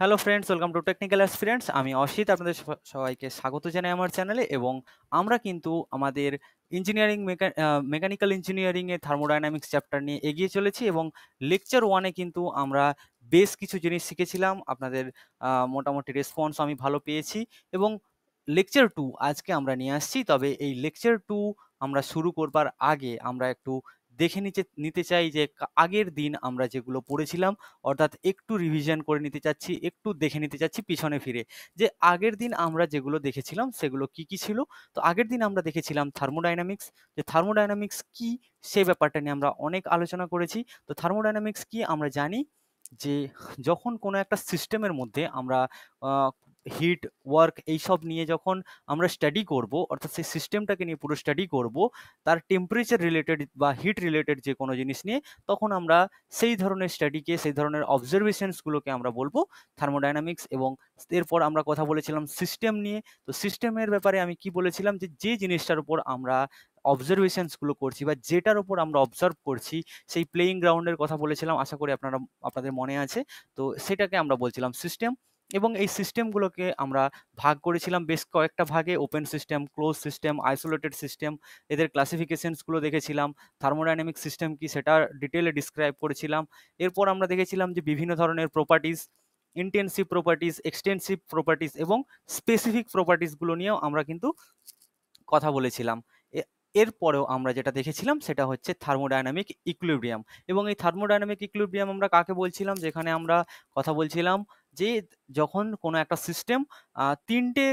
hello friends welcome to technical friends আমি অসিত আপনাদের সবাইকে স্বাগত জানাই আমার চ্যানেলে এবং আমরা কিন্তু আমাদের ইঞ্জিনিয়ারিং মেকানিক্যাল ইঞ্জিনিয়ারিংয়ে থার্মোডাইনামিক্স চ্যাপ্টার নিয়ে এগিয়ে চলেছি এবং লেকচার ওয়ানে কিন্তু আমরা বেশ কিছু জিনিস শিখেছিলাম আপনাদের মোটামুটি রেসপন্স আমি ভালো পেয়েছি এবং লেকচার টু আজকে আমরা নিয়ে আসছি তবে এই লেকচার টু আমরা শুরু করবার আগে আমরা একটু দেখে নিচে নিতে চাই যে আগের দিন আমরা যেগুলো পড়েছিলাম অর্থাৎ একটু রিভিশন করে নিতে চাচ্ছি একটু দেখে নিতে চাচ্ছি পিছনে ফিরে যে আগের দিন আমরা যেগুলো দেখেছিলাম সেগুলো কি কি ছিল তো আগের দিন আমরা দেখেছিলাম থার্মোডাইনামিক্স যে থার্মোডাইনামিক্স কি সে ব্যাপারটা নিয়ে আমরা অনেক আলোচনা করেছি তো থার্মোডাইনামিক্স কি আমরা জানি যে যখন কোনো একটা সিস্টেমের মধ্যে আমরা হিট ওয়ার্ক এইসব নিয়ে যখন আমরা স্টাডি করব অর্থাৎ সেই সিস্টেমটাকে নিয়ে পুরো স্টাডি করব তার টেম্পারেচার রিলেটেড বা হিট রিলেটেড যে কোনো জিনিস নিয়ে তখন আমরা সেই ধরনের স্টাডিকে সেই ধরনের অবজারভেশনসগুলোকে আমরা বলবো থার্মোডাইনামিক্স এবং এরপর আমরা কথা বলেছিলাম সিস্টেম নিয়ে তো সিস্টেমের ব্যাপারে আমি কি বলেছিলাম যে যে জিনিসটার উপর আমরা অবজারভেশনসগুলো করছি বা যেটার ওপর আমরা অবজার্ভ করছি সেই প্লেয়িং গ্রাউন্ডের কথা বলেছিলাম আশা করি আপনারা আপনাদের মনে আছে তো সেটাকে আমরা বলছিলাম সিস্টেম এবং এই সিস্টেমগুলোকে আমরা ভাগ করেছিলাম বেশ কয়েকটা ভাগে open system close system isolated system এদের ক্লাসিফিকেশনসগুলো দেখেছিলাম থার্মোডাইনামিক সিস্টেম কি সেটা ডিটেলে ডিসক্রাইব করেছিলাম এরপর আমরা দেখেছিলাম যে বিভিন্ন ধরনের properties intensive properties extensive properties এবং স্পেসিফিক প্রপার্টিসগুলো নিয়েও আমরা কিন্তু কথা বলেছিলাম এরপরেও আমরা যেটা দেখেছিলাম সেটা হচ্ছে থার্মোডাইনামিক ইকুইব্রিয়াম এবং এই থার্মোডাইনামিক ইকুইব্রিয়াম আমরা কাকে বলছিলাম যেখানে আমরা কথা বলছিলাম যে যখন কোনো একটা সিস্টেম তিনটে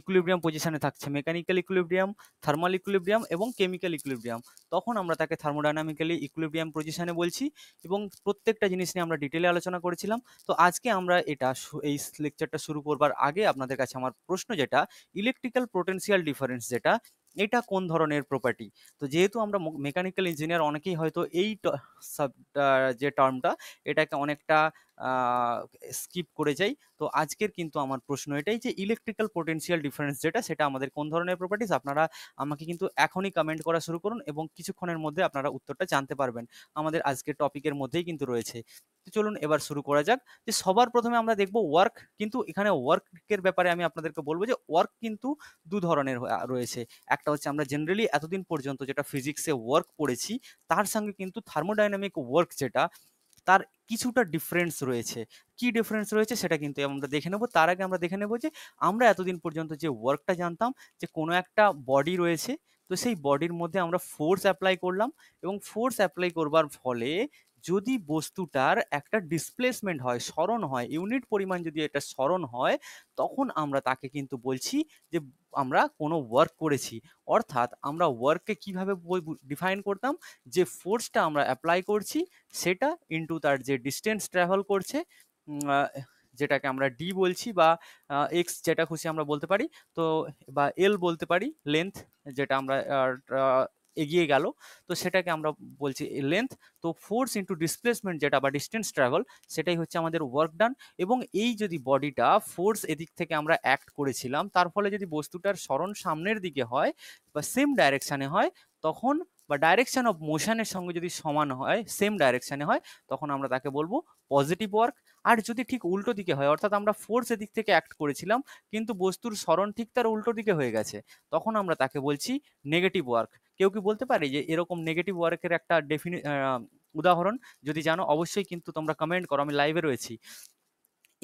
ইকুইব্রিয়াম পজিশানে থাকছে মেকানিক্যাল ইকুইব্রিয়াম থার্মাল ইকুইব্রিয়াম এবং কেমিক্যাল ইকুইব্রিয়াম তখন আমরা তাকে থার্মোডাইনামিক্যালি ইকুইব্রিয়াম পজিশানে বলছি এবং প্রত্যেকটা জিনিস নিয়ে আমরা ডিটেলে আলোচনা করেছিলাম তো আজকে আমরা এটা এই লেকচারটা শুরু করবার আগে আপনাদের কাছে আমার প্রশ্ন যেটা ইলেকট্রিক্যাল পোটেন্সিয়াল ডিফারেন্স যেটা এটা কোন ধরনের প্রপার্টি তো যেহেতু আমরা মেকানিক্যাল ইঞ্জিনিয়ার অনেকেই হয়তো এই যে টার্মটা এটাকে অনেকটা স্কিপ করে যাই তো আজকের কিন্তু আমার প্রশ্ন এটাই যে ইলেকট্রিক্যাল পোটেন্সিয়াল ডিফারেন্স যেটা সেটা আমাদের কোন ধরনের প্রপার্টিস আপনারা আমাকে কিন্তু এখনই কমেন্ট করা শুরু করুন এবং কিছুক্ষণের মধ্যে আপনারা উত্তরটা জানতে পারবেন আমাদের আজকের টপিকের মধ্যেই কিন্তু রয়েছে চলুন এবার শুরু করা যাক যে সবার প্রথমে আমরা দেখব ওয়ার্ক কিন্তু এখানে ওয়ার্কের ব্যাপারে আমি আপনাদেরকে বলবো যে ওয়ার্ক কিন্তু দু ধরনের রয়েছে একটা হচ্ছে আমরা জেনারেলি এতদিন পর্যন্ত যেটা ফিজিক্সে ওয়ার্ক পড়েছি তার সঙ্গে কিন্তু থার্মোডাইনামিক ওয়ার্ক যেটা তার কিছুটা ডিফারেন্স রয়েছে কি ডিফারেন্স রয়েছে সেটা কিন্তু আমরা দেখে নেব তার আগে আমরা দেখে নেব যে আমরা এতদিন পর্যন্ত যে ওয়ার্কটা জানতাম যে কোনো একটা বডি রয়েছে তো সেই বডির মধ্যে আমরা ফোর্স অ্যাপ্লাই করলাম এবং ফোর্স অ্যাপ্লাই করবার ফলে যদি বস্তুটার একটা ডিসপ্লেসমেন্ট হয় স্মরণ হয় ইউনিট পরিমাণ যদি এটা স্মরণ হয় তখন আমরা তাকে কিন্তু বলছি যে আমরা কোনো ওয়ার্ক করেছি অর্থাৎ আমরা ওয়ার্ককে কিভাবে ডিফাইন করতাম যে ফোর্সটা আমরা অ্যাপ্লাই করছি সেটা ইন্টু তার যে ডিস্টেন্স ট্রাভেল করছে যেটাকে আমরা ডি বলছি বা এক্স যেটা খুশি আমরা বলতে পারি তো বা এল বলতে পারি লেন্থ যেটা আমরা এগিয়ে গেল তো সেটাকে আমরা বলছি লেন্থ তো ফোর্স ইন্টু ডিসপ্লেসমেন্ট যেটা বা ডিস্টেন্স ট্রাভেল সেটাই হচ্ছে আমাদের ওয়ার্ক ডান এবং এই যদি বডিটা ফোর্স এদিক থেকে আমরা অ্যাক্ট করেছিলাম তার ফলে যদি বস্তুটার স্মরণ সামনের দিকে হয় বা সেম ডাইরেকশানে হয় তখন বা ডাইরেকশান অফ মোশনের সঙ্গে যদি সমান হয় সেম ডাইরেকশানে হয় তখন আমরা তাকে বলবো পজিটিভ ওয়ার্ক আর যদি ঠিক উল্টো দিকে হয় অর্থাৎ আমরা ফোর্স এদিক থেকে অ্যাক্ট করেছিলাম কিন্তু বস্তুর স্মরণ ঠিক তার উল্টো দিকে হয়ে গেছে তখন আমরা তাকে বলছি নেগেটিভ ওয়ার্ক কেউ কি বলতে পারে যে এরকম নেগেটিভ ওয়ার্কের একটা ডেফিনি উদাহরণ যদি জানো অবশ্যই কিন্তু তোমরা কমেন্ট করো আমি লাইভে রয়েছি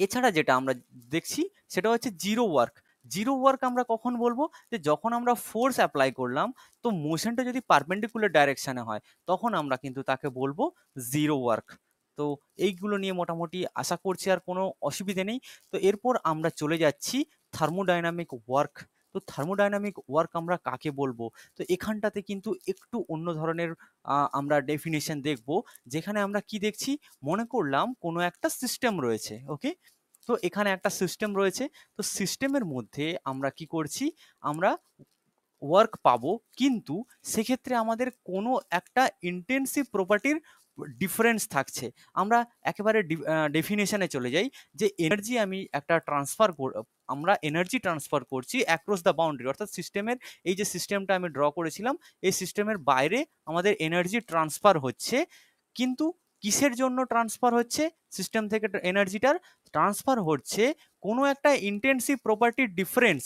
এছাড়া যেটা আমরা দেখছি সেটা হচ্ছে জিরো ওয়ার্ক জিরো ওয়ার্ক আমরা কখন বলবো যে যখন আমরা ফোর্স অ্যাপ্লাই করলাম তো মোশনটা যদি পারপেন্ডিকুলার ডাইরেকশানে হয় তখন আমরা কিন্তু তাকে বলবো জিরো ওয়ার্ক তো এইগুলো নিয়ে মোটামুটি আশা করছি আর কোনো অসুবিধে নেই তো এরপর আমরা চলে যাচ্ছি থার্মোডাইনামিক ওয়ার্ক তো থার্মোডাইনামিক ওয়ার্ক আমরা কাকে বলবো তো এখানটাতে কিন্তু একটু অন্য ধরনের আমরা ডেফিনেশন দেখব যেখানে আমরা কি দেখছি মনে করলাম কোনো একটা সিস্টেম রয়েছে ওকে তো এখানে একটা সিস্টেম রয়েছে তো সিস্টেমের মধ্যে আমরা কি করছি আমরা ওয়ার্ক পাবো কিন্তু সেক্ষেত্রে আমাদের কোনো একটা ইন্টেন্সিভ প্রপার্টির ডিফারেন্স থাকছে আমরা একেবারে ডেফিনেশনে চলে যাই যে এনার্জি আমি একটা ট্রান্সফার আমরা এনার্জি ট্রান্সফার করছি অ্যাক্রস দ্য বাউন্ডারি অর্থাৎ সিস্টেমের এই যে সিস্টেমটা আমি ড্র করেছিলাম এই সিস্টেমের বাইরে আমাদের এনার্জি ট্রান্সফার হচ্ছে কিন্তু কিসের জন্য ট্রান্সফার হচ্ছে সিস্টেম থেকে এনার্জিটার ট্রান্সফার হচ্ছে কোনো একটা ইন্টেন্সিভ প্রপার্টির ডিফারেন্স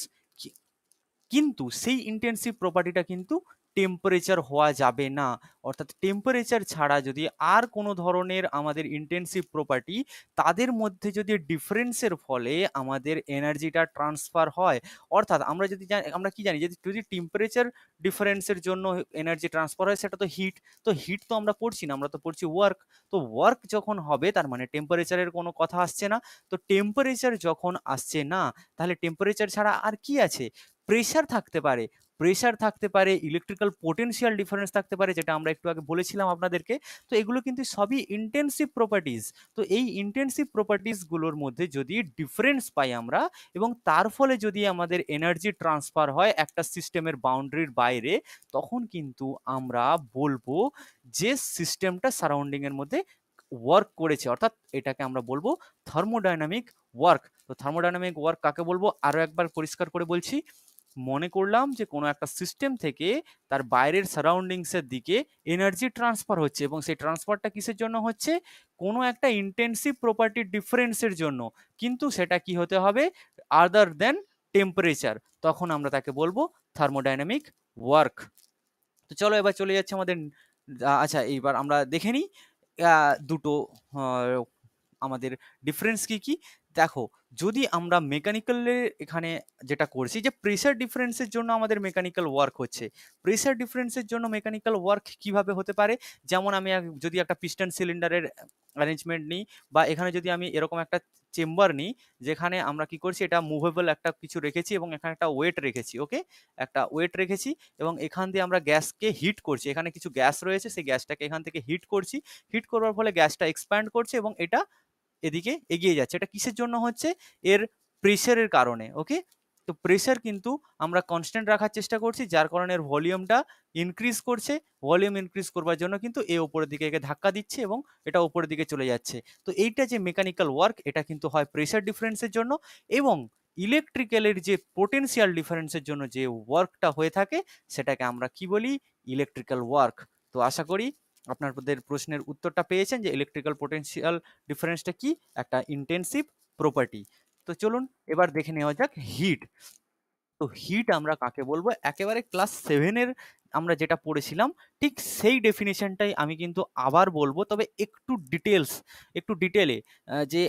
কিন্তু সেই ইন্টেন্সিভ প্রপার্টিটা কিন্তু টেম্পারেচার হওয়া যাবে না অর্থাৎ টেম্পারেচার ছাড়া যদি আর কোনো ধরনের আমাদের ইন্টেন্সিভ প্রপার্টি তাদের মধ্যে যদি ডিফারেন্সের ফলে আমাদের এনার্জিটা ট্রান্সফার হয় অর্থাৎ আমরা যদি আমরা কি জানি যদি যদি টেম্পারেচার ডিফারেন্সের জন্য এনার্জি ট্রান্সফার হয় সেটা তো হিট তো হিট তো আমরা পড়ছি না আমরা তো পড়ছি ওয়ার্ক তো ওয়ার্ক যখন হবে তার মানে টেম্পারেচারের কোনো কথা আসছে না তো টেম্পারেচার যখন আসছে না তাহলে টেম্পারেচার ছাড়া আর কি আছে প্রেশার থাকতে পারে প্রেশার থাকতে পারে ইলেকট্রিক্যাল পোটেন্সিয়াল ডিফারেন্স থাকতে পারে যেটা আমরা একটু আগে বলেছিলাম আপনাদেরকে তো এগুলো কিন্তু সবই ইন্টেন্সিভ প্রপার্টিজ তো এই ইন্টেন্সিভ প্রপার্টিজগুলোর মধ্যে যদি ডিফারেন্স পাই আমরা এবং তার ফলে যদি আমাদের এনার্জি ট্রান্সফার হয় একটা সিস্টেমের বাউন্ডারির বাইরে তখন কিন্তু আমরা বলবো যে সিস্টেমটা সারাউন্ডিংয়ের মধ্যে ওয়ার্ক করেছে অর্থাৎ এটাকে আমরা বলবো থার্মোডাইনামিক ওয়ার্ক তো থার্মোডাইনামিক ওয়ার্ক কাকে বলবো আরও একবার পরিষ্কার করে বলছি মনে করলাম যে কোনো একটা সিস্টেম থেকে তার বাইরের সারাউন্ডিংসের দিকে এনার্জি ট্রান্সফার হচ্ছে এবং সেই ট্রান্সফারটা কিসের জন্য হচ্ছে কোনো একটা ইন্টেন্সিভ প্রপার্টির ডিফারেন্সের জন্য কিন্তু সেটা কি হতে হবে আদার দেন টেম্পারেচার তখন আমরা তাকে বলবো থার্মোডাইনামিক ওয়ার্ক তো চলো এবার চলে যাচ্ছে আমাদের আচ্ছা এইবার আমরা দেখে নিই দুটো আমাদের ডিফারেন্স কি কি দেখো যদি আমরা মেকানিক্যালের এখানে যেটা করছি যে প্রেসার ডিফারেন্সের জন্য আমাদের মেকানিক্যাল ওয়ার্ক হচ্ছে প্রেসার ডিফারেন্সের জন্য মেকানিক্যাল ওয়ার্ক কিভাবে হতে পারে যেমন আমি যদি একটা পিস্টন সিলিন্ডারের অ্যারেঞ্জমেন্ট নিই বা এখানে যদি আমি এরকম একটা চেম্বার নিই যেখানে আমরা কি করছি এটা মুভেবল একটা কিছু রেখেছি এবং এখানে একটা ওয়েট রেখেছি ওকে একটা ওয়েট রেখেছি এবং এখান দিয়ে আমরা গ্যাসকে হিট করছি এখানে কিছু গ্যাস রয়েছে সেই গ্যাসটাকে এখান থেকে হিট করছি হিট করবার ফলে গ্যাসটা এক্সপ্যান্ড করছে এবং এটা এদিকে এগিয়ে যাচ্ছে এটা কিসের জন্য হচ্ছে এর প্রেশারের কারণে ওকে তো প্রেশার কিন্তু আমরা কনস্ট্যান্ট রাখার চেষ্টা করছি যার কারণে এর ভলিউমটা ইনক্রিজ করছে ভলিউম ইনক্রিজ করবার জন্য কিন্তু এ ওপরের দিকে একে ধাক্কা দিচ্ছে এবং এটা ওপরের দিকে চলে যাচ্ছে তো এইটা যে মেকানিক্যাল ওয়ার্ক এটা কিন্তু হয় প্রেশার ডিফারেন্সের জন্য এবং ইলেকট্রিক্যালের যে পোটেন্সিয়াল ডিফারেন্সের জন্য যে ওয়ার্কটা হয়ে থাকে সেটাকে আমরা কি বলি ইলেকট্রিক্যাল ওয়ার্ক তো আশা করি আপনাদের প্রশ্নের উত্তরটা পেয়েছেন যে ইলেকট্রিক্যাল পোটেন্সিয়াল ডিফারেন্সটা কি একটা ইন্টেন্সিভ প্রপার্টি তো চলুন এবার দেখে নেওয়া যাক হিট তো হিট আমরা কাকে বলবো একেবারে ক্লাস সেভেনের আমরা যেটা পড়েছিলাম ঠিক সেই ডেফিনেশনটাই আমি কিন্তু আবার বলবো তবে একটু ডিটেলস একটু ডিটেলে যে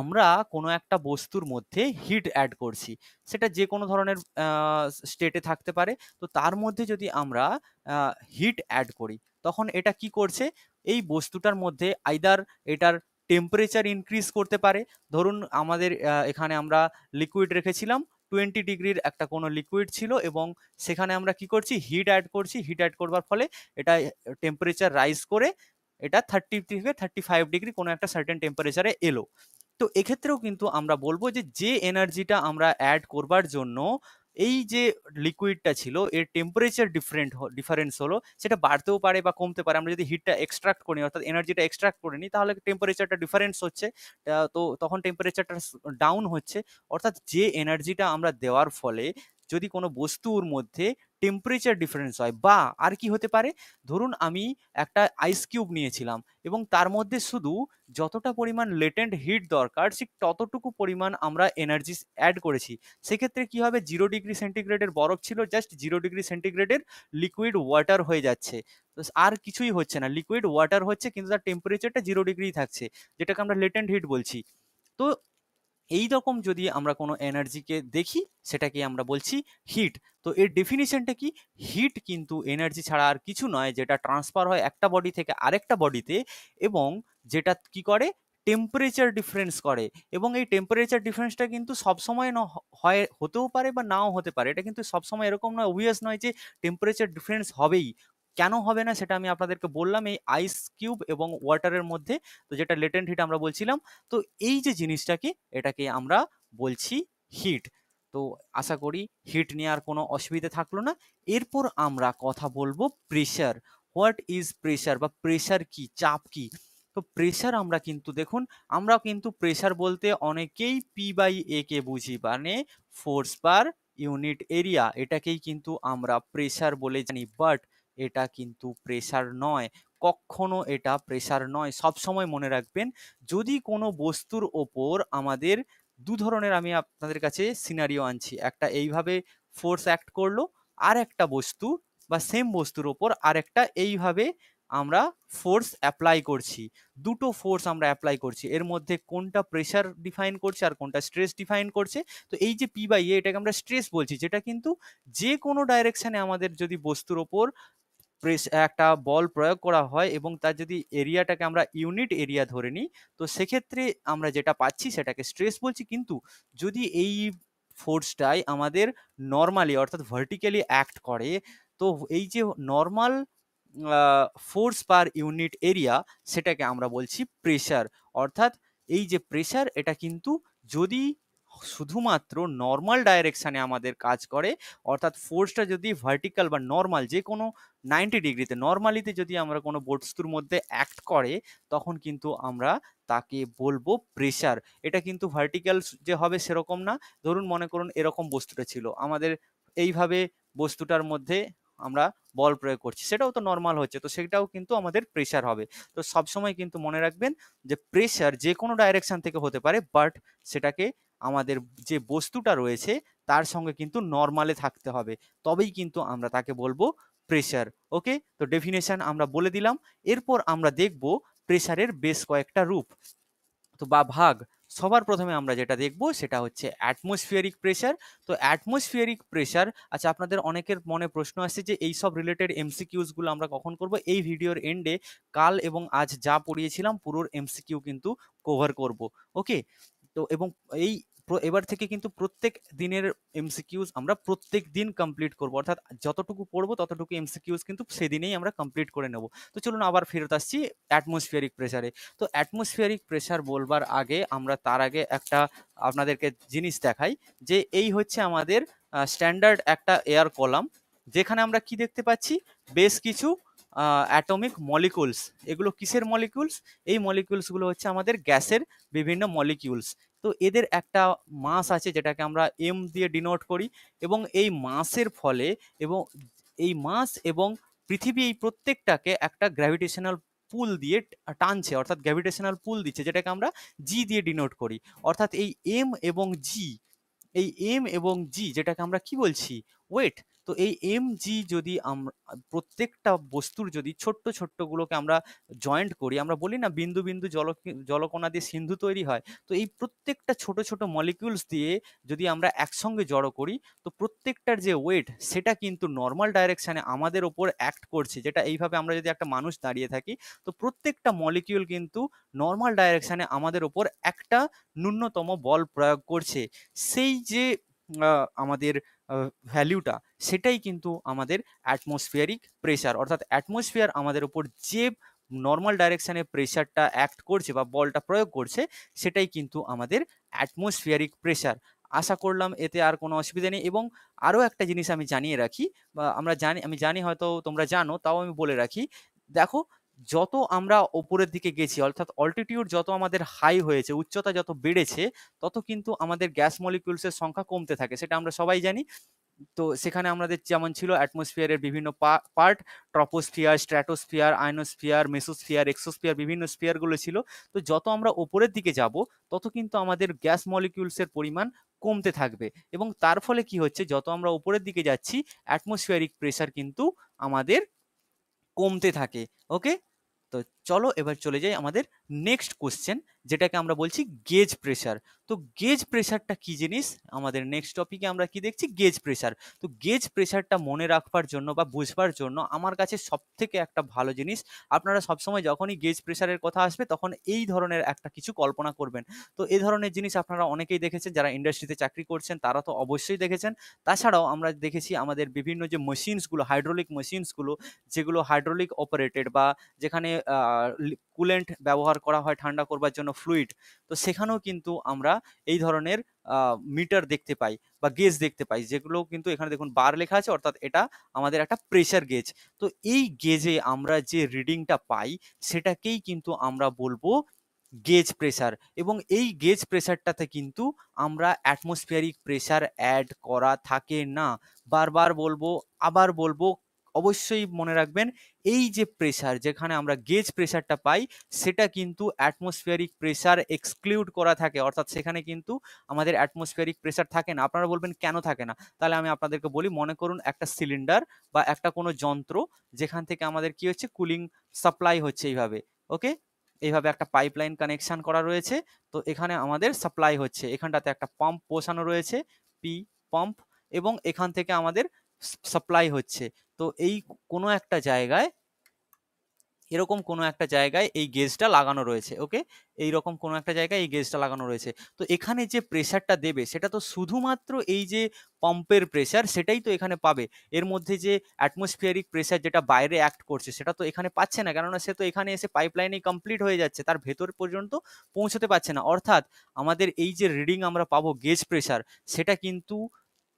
আমরা কোনো একটা বস্তুর মধ্যে হিট অ্যাড করছি সেটা যে কোনো ধরনের স্টেটে থাকতে পারে তো তার মধ্যে যদি আমরা হিট অ্যাড করি তখন এটা কি করছে এই বস্তুটার মধ্যে আইদার এটার টেম্পারেচার ইনক্রিজ করতে পারে ধরুন আমাদের এখানে আমরা লিকুইড রেখেছিলাম টোয়েন্টি ডিগ্রির একটা কোনো লিকুইড ছিল এবং সেখানে আমরা কি করছি হিট অ্যাড করছি হিট অ্যাড করবার ফলে এটা টেম্পারেচার রাইজ করে এটা থার্টি থেকে থার্টি ফাইভ ডিগ্রি কোনো একটা সার্টেন টেম্পারেচারে এলো তো এক্ষেত্রেও কিন্তু আমরা বলবো যে যে এনার্জিটা আমরা অ্যাড করবার জন্য এই যে লিকুইডটা ছিল এর টেম্পারেচার ডিফারেন্ট ডিফারেন্স হলো সেটা বাড়তেও পারে বা কমতে পারে আমরা যদি হিটটা এক্সট্রাক্ট করি অর্থাৎ এনার্জিটা এক্সট্রাক্ট করে নিই তাহলে টেম্পারেচারটা ডিফারেন্স হচ্ছে তো তখন টেম্পারেচারটা ডাউন হচ্ছে অর্থাৎ যে এনার্জিটা আমরা দেওয়ার ফলে যদি কোনো বস্তুর মধ্যে টেম্পারেচার ডিফারেন্স হয় বা আর কি হতে পারে ধরুন আমি একটা আইস কিউব নিয়েছিলাম এবং তার মধ্যে শুধু যতটা পরিমাণ লেটেন্ট হিট দরকার ঠিক ততটুকু পরিমাণ আমরা এনার্জি অ্যাড করেছি সেক্ষেত্রে কি হবে জিরো ডিগ্রি সেন্টিগ্রেডের বরফ ছিল জাস্ট জিরো ডিগ্রি সেন্টিগ্রেডের লিকুইড ওয়াটার হয়ে যাচ্ছে আর কিছুই হচ্ছে না লিকুইড ওয়াটার হচ্ছে কিন্তু তার টেম্পারেচারটা জিরো ডিগ্রি থাকছে যেটাকে আমরা লেটেন্ট হিট বলছি তো এই রকম যদি আমরা কোনো এনার্জিকে দেখি সেটাকে আমরা বলছি হিট তো এর ডেফিনিশনটা কি হিট কিন্তু এনার্জি ছাড়া আর কিছু নয় যেটা ট্রান্সফার হয় একটা বডি থেকে আরেকটা বডিতে এবং যেটা কি করে টেম্পারেচার ডিফারেন্স করে এবং এই টেম্পারেচার ডিফারেন্সটা কিন্তু সবসময় না হয় হতেও পারে বা নাও হতে পারে এটা কিন্তু সবসময় এরকম নয় অভিয়াস নয় যে টেম্পারেচার ডিফারেন্স হবেই কেন হবে না সেটা আমি আপনাদেরকে বললাম এই আইস কিউব এবং ওয়াটারের মধ্যে তো যেটা লেটেন্ট হিট আমরা বলছিলাম তো এই যে জিনিসটাকে এটাকে আমরা বলছি হিট তো আশা করি হিট নিয়ে আর কোনো অসুবিধা থাকলো না এরপর আমরা কথা বলবো প্রেশার হোয়াট ইজ প্রেশার বা প্রেশার কি চাপ কি তো প্রেশার আমরা কিন্তু দেখুন আমরা কিন্তু প্রেশার বলতে অনেকেই পি বাই এ কে বুঝি মানে ফোর্স পার ইউনিট এরিয়া এটাকেই কিন্তু আমরা প্রেশার বলে জানি বাট এটা কিন্তু প্রেসার নয় কখনো এটা প্রেসার নয় সব সময় মনে রাখবেন যদি কোনো বস্তুর ওপর আমাদের দু ধরনের আমি আপনাদের কাছে সিনারিও আনছি একটা এইভাবে ফোর্স অ্যাক্ট করলো আর একটা বস্তু বা সেম বস্তুর ওপর আরেকটা এইভাবে আমরা ফোর্স অ্যাপ্লাই করছি দুটো ফোর্স আমরা অ্যাপ্লাই করছি এর মধ্যে কোনটা প্রেশার ডিফাইন করছে আর কোনটা স্ট্রেস ডিফাইন করছে তো এই যে পি বাই এটাকে আমরা স্ট্রেস বলছি যেটা কিন্তু যে কোনো ডাইরেকশানে আমাদের যদি বস্তুর ওপর প্রেস একটা বল প্রয়োগ করা হয় এবং তার যদি এরিয়াটাকে আমরা ইউনিট এরিয়া ধরে নিই তো সেক্ষেত্রে আমরা যেটা পাচ্ছি সেটাকে স্ট্রেস বলছি কিন্তু যদি এই ফোর্সটাই আমাদের নর্মালি অর্থাৎ ভার্টিক্যালি অ্যাক্ট করে তো এই যে normal force per unit area সেটাকে আমরা বলছি প্রেশার অর্থাৎ এই যে প্রেশার এটা কিন্তু যদি শুধুমাত্র নর্মাল ডাইরেকশানে আমাদের কাজ করে অর্থাৎ ফোর্সটা যদি ভার্টিক্যাল বা নর্মাল যে কোনো নাইনটি ডিগ্রিতে নর্মালিতে যদি আমরা কোনো বস্তুর মধ্যে অ্যাক্ট করে তখন কিন্তু আমরা তাকে বলবো প্রেশার এটা কিন্তু ভার্টিক্যাল যে হবে সেরকম না ধরুন মনে করুন এরকম বস্তুটা ছিল আমাদের এইভাবে বস্তুটার মধ্যে আমরা বল প্রয়োগ করছি সেটাও তো নর্মাল হচ্ছে তো সেটাও কিন্তু আমাদের প্রেশার হবে তো সবসময় কিন্তু মনে রাখবেন যে প্রেশার যে কোনো ডাইরেকশান থেকে হতে পারে বাট সেটাকে আমাদের যে বস্তুটা রয়েছে তার সঙ্গে কিন্তু নর্মালে থাকতে হবে তবেই কিন্তু আমরা তাকে বলবো প্রেশার ওকে তো ডেফিনেশান আমরা বলে দিলাম এরপর আমরা দেখব প্রেশারের বেশ কয়েকটা রূপ তো বা ভাগ সবার প্রথমে আমরা যেটা দেখব সেটা হচ্ছে অ্যাটমসফিয়ারিক প্রেশার তো অ্যাটমসফিয়ারিক প্রেশার আচ্ছা আপনাদের অনেকের মনে প্রশ্ন আসছে যে এই সব রিলেটেড এমসিকিউসগুলো আমরা কখন করব এই ভিডিওর এন্ডে কাল এবং আজ যা পড়িয়েছিলাম পুরোর এমসিকিউ কিন্তু কভার করব ওকে তো এবং এই এবার থেকে কিন্তু প্রত্যেক দিনের এমসিকিউজ আমরা প্রত্যেক দিন কমপ্লিট করব অর্থাৎ যতটুকু পড়বো ততটুকু এমসিকিউজ কিন্তু সেদিনেই আমরা কমপ্লিট করে নেব তো চলুন আবার ফেরত আসছি অ্যাটমসফিয়ারিক প্রেশারে তো অ্যাটমসফিয়ারিক প্রেশার বলবার আগে আমরা তার আগে একটা আপনাদেরকে জিনিস দেখাই যে এই হচ্ছে আমাদের স্ট্যান্ডার্ড একটা এয়ার কলাম যেখানে আমরা কি দেখতে পাচ্ছি বেশ কিছু অ্যাটমিক মলিকুলস এগুলো কিসের মলিকুলস এই মলিকুলসগুলো হচ্ছে আমাদের গ্যাসের বিভিন্ন মলিকিউলস তো এদের একটা মাস আছে যেটাকে আমরা এম দিয়ে ডিনোট করি এবং এই মাসের ফলে এবং এই মাস এবং পৃথিবী এই প্রত্যেকটাকে একটা গ্র্যাভিটেশনাল পুল দিয়ে টানছে অর্থাৎ গ্র্যাভিটেশনাল পুল দিচ্ছে যেটাকে আমরা জি দিয়ে ডিনোট করি অর্থাৎ এই এম এবং জি এই এম এবং জি যেটাকে আমরা কি বলছি ওয়েট তো এই এম জি যদি আমরা প্রত্যেকটা বস্তুর যদি ছোট্ট ছোট্টগুলোকে আমরা জয়েন্ট করি আমরা বলি না বিন্দু বিন্দু জল জলকোনা দিয়ে সিন্ধু তৈরি হয় তো এই প্রত্যেকটা ছোট ছোট মলিকিউলস দিয়ে যদি আমরা একসঙ্গে জড়ো করি তো প্রত্যেকটার যে ওয়েট সেটা কিন্তু নর্মাল ডাইরেকশানে আমাদের ওপর অ্যাক্ট করছে যেটা এইভাবে আমরা যদি একটা মানুষ দাঁড়িয়ে থাকি তো প্রত্যেকটা মলিকিউল কিন্তু নর্মাল ডাইরেকশানে আমাদের ওপর একটা ন্যূনতম বল প্রয়োগ করছে সেই যে আমাদের ভ্যালিউটা সেটাই কিন্তু আমাদের অ্যাটমসফিয়ারিক প্রেশার অর্থাৎ অ্যাটমসফিয়ার আমাদের উপর যে নর্মাল ডাইরেকশানে প্রেশারটা অ্যাক্ট করছে বা বলটা প্রয়োগ করছে সেটাই কিন্তু আমাদের অ্যাটমসফিয়ারিক প্রেশার আশা করলাম এতে আর কোনো অসুবিধা নেই এবং আরও একটা জিনিস আমি জানিয়ে রাখি বা আমরা জানি আমি জানি হয়তো তোমরা জানো তাও আমি বলে রাখি দেখো যত আমরা ওপরের দিকে গেছি অর্থাৎ অল্টিটিউড যত আমাদের হাই হয়েছে উচ্চতা যত বেড়েছে তত কিন্তু আমাদের গ্যাস মলিকিউলসের সংখ্যা কমতে থাকে সেটা আমরা সবাই জানি তো সেখানে আমাদের যেমন ছিল অ্যাটমসফিয়ারের বিভিন্ন part troposphere stratosphere ionosphere mesosphere exosphere বিভিন্ন স্ফিয়ারগুলো ছিল তো যত আমরা ওপরের দিকে যাব তত কিন্তু আমাদের গ্যাস মলিকিউলসের পরিমাণ কমতে থাকবে এবং তার ফলে কি হচ্ছে যত আমরা ওপরের দিকে যাচ্ছি অ্যাটমসফিয়ারিক প্রেশার কিন্তু আমাদের কমতে থাকে ওকে to চলো এবার চলে যাই আমাদের নেক্সট কোশ্চেন যেটাকে আমরা বলছি গেজ প্রেশার তো গেজ প্রেশারটা কি জিনিস আমাদের নেক্সট টপিকে আমরা কি দেখছি গেজ প্রেশার তো গেজ প্রেশারটা মনে রাখবার জন্য বা বুঝবার জন্য আমার কাছে সব থেকে একটা ভালো জিনিস আপনারা সবসময় যখনই গেজ প্রেশারের কথা আসবে তখন এই ধরনের একটা কিছু কল্পনা করবেন তো এ ধরনের জিনিস আপনারা অনেকেই দেখেছেন যারা ইন্ডাস্ট্রিতে চাকরি করছেন তারা তো অবশ্যই দেখেছেন তাছাড়াও আমরা দেখেছি আমাদের বিভিন্ন যে মেশিনসগুলো হাইড্রোলিক মেশিনসগুলো যেগুলো হাইড্রোলিক অপারেটেড বা যেখানে কুলেন্ট ব্যবহার করা হয় ঠান্ডা করবার জন্য ফ্লুইড তো সেখানেও কিন্তু আমরা এই ধরনের মিটার দেখতে পাই বা গেজ দেখতে পাই যেগুলো কিন্তু এখানে দেখুন বার লেখা আছে অর্থাৎ এটা আমাদের একটা প্রেশার গেজ তো এই গেজে আমরা যে রিডিংটা পাই সেটাকেই কিন্তু আমরা বলবো গেজ প্রেশার এবং এই গেজ প্রেশারটাতে কিন্তু আমরা অ্যাটমসফিয়ারিক প্রেশার অ্যাড করা থাকে না বারবার বলবো আবার বলবো অবশ্যই মনে রাখবেন এই যে প্রেশার যেখানে আমরা গেজ প্রেশারটা পাই সেটা কিন্তু অ্যাটমসফিয়ারিক প্রেশার এক্সক্লুড করা থাকে অর্থাৎ সেখানে কিন্তু আমাদের অ্যাটমসফিয়ারিক প্রেশার থাকে না আপনারা বলবেন কেন থাকে না তাহলে আমি আপনাদেরকে বলি মনে করুন একটা সিলিন্ডার বা একটা কোনো যন্ত্র যেখান থেকে আমাদের কি হচ্ছে কুলিং সাপ্লাই হচ্ছে এইভাবে ওকে এইভাবে একটা পাইপলাইন কানেকশন করা রয়েছে তো এখানে আমাদের সাপ্লাই হচ্ছে এখানটাতে একটা পাম্প বসানো রয়েছে পি পাম্প এবং এখান থেকে আমাদের সাপ্লাই হচ্ছে তো এই কোনো একটা জায়গায় এরকম কোনো একটা জায়গায় এই গেজটা লাগানো রয়েছে ওকে এই রকম কোনো একটা জায়গায় এই গেজটা লাগানো রয়েছে তো এখানে যে প্রেশারটা দেবে সেটা তো শুধুমাত্র এই যে পাম্পের প্রেশার সেটাই তো এখানে পাবে এর মধ্যে যে অ্যাটমসফিয়ারিক প্রেশার যেটা বাইরে অ্যাক্ট করছে সেটা তো এখানে পাচ্ছে না কেননা সে তো এখানে এসে পাইপলাইনে কমপ্লিট হয়ে যাচ্ছে তার ভেতর পর্যন্ত পৌঁছতে পারছে না অর্থাৎ আমাদের এই যে রিডিং আমরা পাবো গেজ প্রেশার সেটা কিন্তু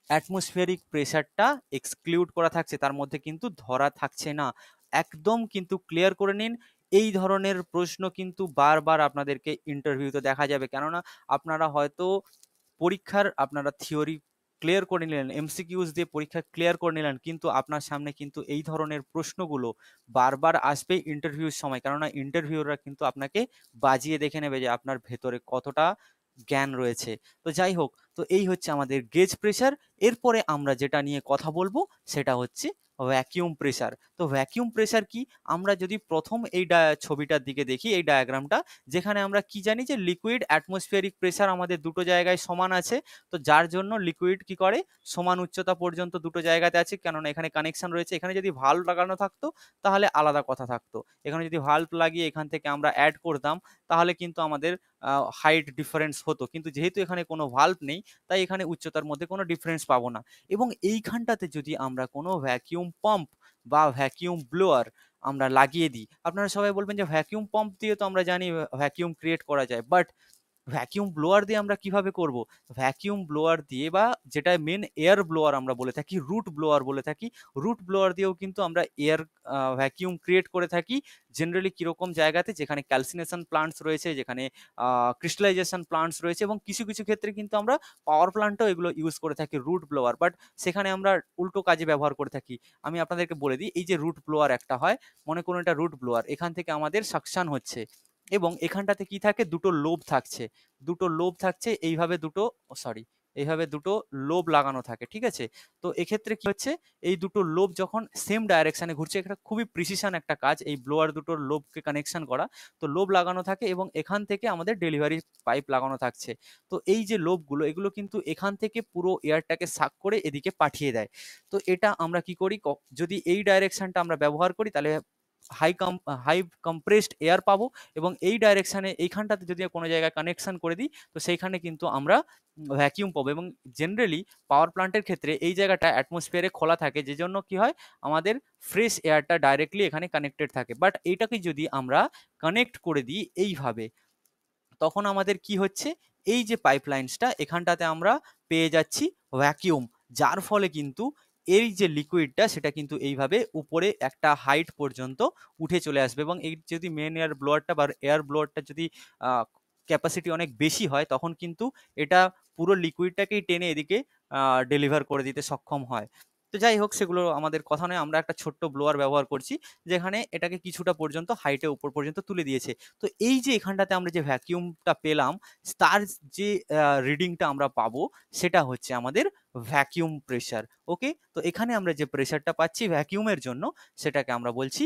অ্যাটমসফিয়ারিক প্রেশারটা এক্সক্লুড করা থাকছে তার মধ্যে কিন্তু ধরা থাকছে না একদম কিন্তু ক্লিয়ার করে নিন এই ধরনের প্রশ্ন কিন্তু বারবার আপনাদেরকে ইন্টারভিউতে দেখা যাবে কেননা আপনারা হয়তো পরীক্ষার আপনারা থিওরি ক্লিয়ার করে নিলেন এমসিকিউস দিয়ে পরীক্ষা ক্লিয়ার করে নিলেন কিন্তু আপনার সামনে কিন্তু এই ধরনের প্রশ্নগুলো বারবার আসবে ইন্টারভিউর সময় কেননা ইন্টারভিউরা কিন্তু আপনাকে বাজিয়ে দেখে নেবে যে আপনার ভেতরে কতটা জ্ঞান রয়েছে তো যাই হোক তো এই হচ্ছে আমাদের গেজ প্রেশার এরপরে আমরা যেটা নিয়ে কথা বলবো সেটা হচ্ছে ভ্যাকিউম প্রেশার তো ভ্যাকিউম প্রেশার কি আমরা যদি প্রথম এই ছবিটার দিকে দেখি এই ডায়াগ্রামটা যেখানে আমরা কি জানি যে লিকুইড অ্যাটমসফিয়ারিক প্রেশার আমাদের দুটো জায়গায় সমান আছে তো যার জন্য লিকুইড কি করে সমান উচ্চতা পর্যন্ত দুটো জায়গাতে আছে কেননা এখানে কানেকশন রয়েছে এখানে যদি ভাল্ব লাগানো থাকতো তাহলে আলাদা কথা থাকতো এখানে যদি ভাল্ব লাগিয়ে এখান থেকে আমরা অ্যাড করতাম তাহলে কিন্তু আমাদের হাইট ডিফারেন্স হতো কিন্তু যেহেতু এখানে কোনো ভাল্ভ নেই তাই এখানে উচ্চতার মধ্যে কোনো ডিফারেন্স পাবো না এবং এইখানটাতে যদি আমরা কোনো ভ্যাকিউম পাম্প বা ভ্যাকিউম ব্লোয়ার আমরা লাগিয়ে দিই আপনারা সবাই বলবেন যে ভ্যাকিউম পাম্প দিয়ে তো আমরা জানি ভ্যাকিউম ক্রিয়েট করা যায় বাট ভ্যাকিউম ব্লোয়ার দিয়ে আমরা কিভাবে করব ভ্যাকিউম ব্লোয়ার দিয়ে বা যেটা মেন এয়ার ব্লোয়ার আমরা বলে থাকি রুট ব্লোয়ার বলে থাকি রুট ব্লোয়ার দিয়েও কিন্তু আমরা এয়ার ভ্যাকিউম ক্রিয়েট করে থাকি জেনারেলি কীরকম জায়গাতে যেখানে ক্যালসিনেশন প্লান্টস রয়েছে যেখানে ক্রিস্টালাইজেশন প্লান্টস রয়েছে এবং কিছু কিছু ক্ষেত্রে কিন্তু আমরা পাওয়ার প্লান্টও এগুলো ইউজ করে থাকি রুট ব্লোয়ার বাট সেখানে আমরা উল্টো কাজে ব্যবহার করে থাকি আমি আপনাদেরকে বলে দিই এই যে রুট ব্লোয়ার একটা হয় মনে করুন এটা রুট ব্লোয়ার এখান থেকে আমাদের সাকশান হচ্ছে এবং এখানটাতে কি থাকে দুটো লোভ থাকছে দুটো লোভ থাকছে এইভাবে দুটো সরি এইভাবে দুটো লোভ লাগানো থাকে ঠিক আছে তো এক্ষেত্রে কি হচ্ছে এই দুটো লোভ যখন সেম ডাইরেকশানে ঘুরছে এটা খুবই প্রিসিশন একটা কাজ এই ব্লোয়ার দুটোর লোভকে কানেকশন করা তো লোভ লাগানো থাকে এবং এখান থেকে আমাদের ডেলিভারি পাইপ লাগানো থাকছে তো এই যে লোভগুলো এগুলো কিন্তু এখান থেকে পুরো এয়ারটাকে সাক করে এদিকে পাঠিয়ে দেয় তো এটা আমরা কি করি যদি এই ডাইরেকশানটা আমরা ব্যবহার করি তাহলে হাই কম হাই কম্প্রেসড এয়ার পাবো এবং এই ডাইরেকশানে এইখানটাতে যদি কোনো জায়গায় কানেকশান করে দিই তো সেইখানে কিন্তু আমরা ভ্যাকিউম পাবো এবং জেনারেলি পাওয়ার প্লান্টের ক্ষেত্রে এই জায়গাটা অ্যাটমসফিয়ারে খোলা থাকে যে জন্য কী হয় আমাদের ফ্রেশ এয়ারটা ডাইরেক্টলি এখানে কানেক্টেড থাকে বাট এইটাকে যদি আমরা কানেক্ট করে দিই এইভাবে তখন আমাদের কি হচ্ছে এই যে পাইপলাইন্সটা এখানটাতে আমরা পেয়ে যাচ্ছি ভ্যাকিউম যার ফলে কিন্তু এই যে লিকুইডটা সেটা কিন্তু এইভাবে উপরে একটা হাইট পর্যন্ত উঠে চলে আসবে এবং এই যদি মেন এয়ার ব্লোয়ারটা বা এয়ার ব্লোয়ারটা যদি ক্যাপাসিটি অনেক বেশি হয় তখন কিন্তু এটা পুরো লিকুইডটাকেই টেনে এদিকে ডেলিভার করে দিতে সক্ষম হয় তো যাই হোক সেগুলো আমাদের কথা নয় আমরা একটা ছোট্ট ব্লোয়ার ব্যবহার করছি যেখানে এটাকে কিছুটা পর্যন্ত হাইটে উপর পর্যন্ত তুলে দিয়েছে তো এই যে এখানটাতে আমরা যে ভ্যাকিউমটা পেলাম তার যে রিডিংটা আমরা পাবো সেটা হচ্ছে আমাদের ভ্যাকিউম প্রেশার ওকে তো এখানে আমরা যে প্রেশারটা পাচ্ছি ভ্যাকিউমের জন্য সেটাকে আমরা বলছি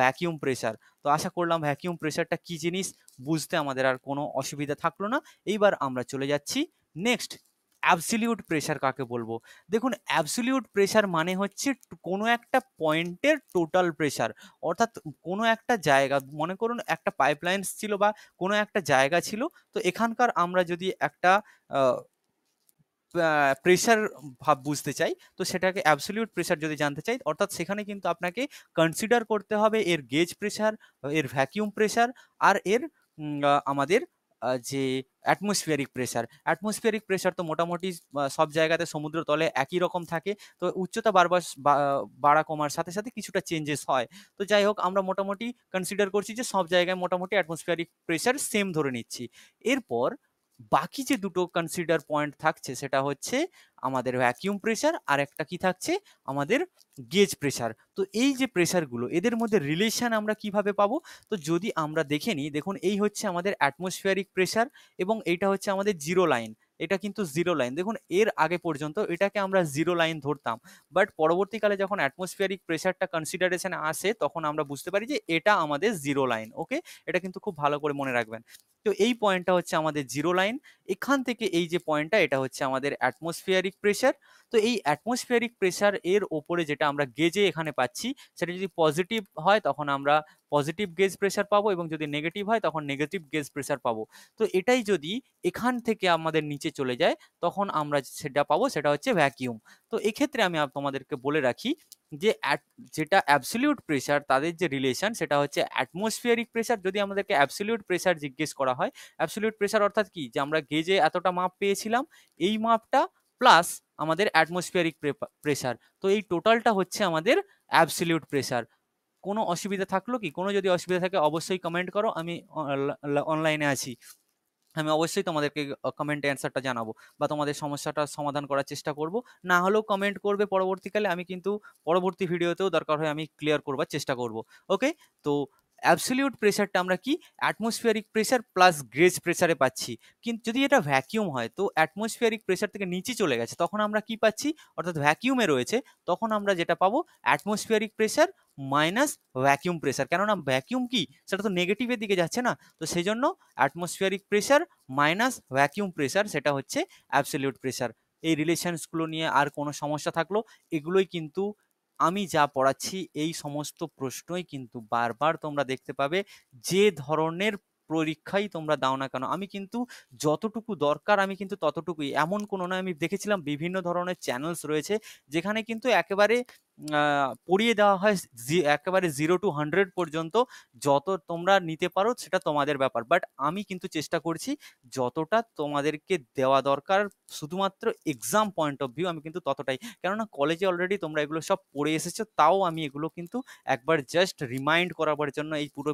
ভ্যাকিউম প্রেশার তো আশা করলাম ভ্যাকিউম প্রেশারটা কী জিনিস বুঝতে আমাদের আর কোনো অসুবিধা থাকলো না এইবার আমরা চলে যাচ্ছি নেক্সট অ্যাবসলিউট প্রেশার কাকে বলবো দেখুন অ্যাবসলিউট প্রেশার মানে হচ্ছে কোনো একটা পয়েন্টের টোটাল প্রেশার অর্থাৎ কোনো একটা জায়গা মনে করুন একটা পাইপলাইন্স ছিল বা কোনো একটা জায়গা ছিল তো এখানকার আমরা যদি একটা প্রেশার ভাব বুঝতে চাই তো সেটাকে অ্যাবসলিউট প্রেশার যদি জানতে চাই অর্থাৎ সেখানে কিন্তু আপনাকে কনসিডার করতে হবে এর গেজ প্রেশার এর ভ্যাকিউম প্রেশার আর এর আমাদের যে অ্যাটমসফিয়ারিক প্রেশার অ্যাটমসফিয়ারিক প্রেশার তো মোটামুটি সব জায়গাতে সমুদ্র তলে একই রকম থাকে তো উচ্চতা বারবার বাড়া কমার সাথে সাথে কিছুটা চেঞ্জেস হয় তো যাই হোক আমরা মোটামুটি কনসিডার করছি যে সব জায়গায় মোটামুটি অ্যাটমসফিয়ারিক প্রেশার সেম ধরে নিচ্ছি এরপর বাকি যে দুটো কনসিডার পয়েন্ট থাকছে সেটা হচ্ছে আমাদের ভ্যাকিউম প্রেশার আর একটা কি থাকছে আমাদের গেজ প্রেশার তো এই যে প্রেশারগুলো এদের মধ্যে রিলেশন আমরা কিভাবে পাবো তো যদি আমরা দেখে নিই দেখুন এই হচ্ছে আমাদের অ্যাটমসফিয়ারিক প্রেশার এবং এইটা হচ্ছে আমাদের জিরো লাইন এটা কিন্তু জিরো লাইন দেখুন এর আগে পর্যন্ত এটাকে আমরা জিরো লাইন ধরতাম বাট পরবর্তীকালে যখন অ্যাটমসফিয়ারিক প্রেশারটা কনসিডারেশনে আসে তখন আমরা বুঝতে পারি যে এটা আমাদের জিরো লাইন ওকে এটা কিন্তু খুব ভালো করে মনে রাখবেন তো এই পয়েন্টটা হচ্ছে আমাদের জিরো লাইন এখান থেকে এই যে পয়েন্টটা এটা হচ্ছে আমাদের অ্যাটমসফিয়ারিক প্রেশার তো এই অ্যাটমসফিয়ারিক প্রেশার এর ওপরে যেটা আমরা গেজে এখানে পাচ্ছি সেটা যদি পজিটিভ হয় তখন আমরা পজিটিভ গেজ প্রেশার পাবো এবং যদি নেগেটিভ হয় তখন নেগেটিভ গেজ প্রেশার পাবো তো এটাই যদি এখান থেকে আমাদের নিচে চলে যায় তখন আমরা সেটা পাবো সেটা হচ্ছে ভ্যাকিউম তো এক্ষেত্রে আমি তোমাদেরকে বলে রাখি যে যেটা অ্যাবসলিউট প্রেশার তাদের যে রিলেশন সেটা হচ্ছে অ্যাটমসফিয়ারিক প্রেশার যদি আমাদেরকে অ্যাবসলিউট প্রেশার জিজ্ঞেস করা হয় অ্যাবসলিউট প্রেশার অর্থাৎ কি যে আমরা গেজে এতটা মাপ পেয়েছিলাম এই মাপটা প্লাস আমাদের অ্যাটমসফিয়ারিক প্রেসার তো এই টোটালটা হচ্ছে আমাদের অ্যাবসলিউট প্রেসার কোনো অসুবিধা থাকলো কি কোনো যদি অসুবিধা থাকে অবশ্যই কমেন্ট করো আমি অনলাইনে আছি আমি অবশ্যই তোমাদেরকে কমেন্টে অ্যান্সারটা জানাবো বা তোমাদের সমস্যাটা সমাধান করার চেষ্টা করব না হলেও কমেন্ট করবে পরবর্তীকালে আমি কিন্তু পরবর্তী ভিডিওতেও দরকার হয় আমি ক্লিয়ার করবার চেষ্টা করব ওকে তো অ্যাবসলিউট প্রেশারটা আমরা কি অ্যাটমসফিয়ারিক প্রেশার প্লাস গ্রেজ প্রেশারে পাচ্ছি কিন্তু যদি এটা ভ্যাকিউম হয় তো অ্যাটমসফিয়ারিক প্রেশার থেকে নিচে চলে গেছে তখন আমরা কি পাচ্ছি অর্থাৎ ভ্যাকিউমে রয়েছে তখন আমরা যেটা পাবো atmospheric pressure minus vacuum pressure কেননা ভ্যাকিউম কি সেটা তো নেগেটিভের দিকে যাচ্ছে না তো সেই জন্য atmospheric pressure minus vacuum pressure সেটা হচ্ছে অ্যাবসলিউট প্রেশার এই রিলেশনসগুলো নিয়ে আর কোনো সমস্যা থাকলো এগুলোই কিন্তু আমি যা পড়াচ্ছি এই সমস্ত প্রশ্নই কিন্তু বারবার তোমরা দেখতে পাবে যে ধরনের পরীক্ষাই তোমরা দাও না কেন আমি কিন্তু যতটুকু দরকার আমি কিন্তু ততটুকুই এমন কোনো না আমি দেখেছিলাম বিভিন্ন ধরনের চ্যানেলস রয়েছে যেখানে কিন্তু একেবারে পড়িয়ে দেওয়া হয় একেবারে জিরো টু হান্ড্রেড পর্যন্ত যত তোমরা নিতে পারো সেটা তোমাদের ব্যাপার বাট আমি কিন্তু চেষ্টা করছি যতটা তোমাদেরকে দেওয়া দরকার শুধুমাত্র এক্সাম পয়েন্ট অফ ভিউ আমি কিন্তু ততটাই কেননা কলেজে অলরেডি তোমরা এগুলো সব পড়ে এসেছো তাও আমি এগুলো কিন্তু একবার জাস্ট রিমাইন্ড করাবার জন্য এই পুরো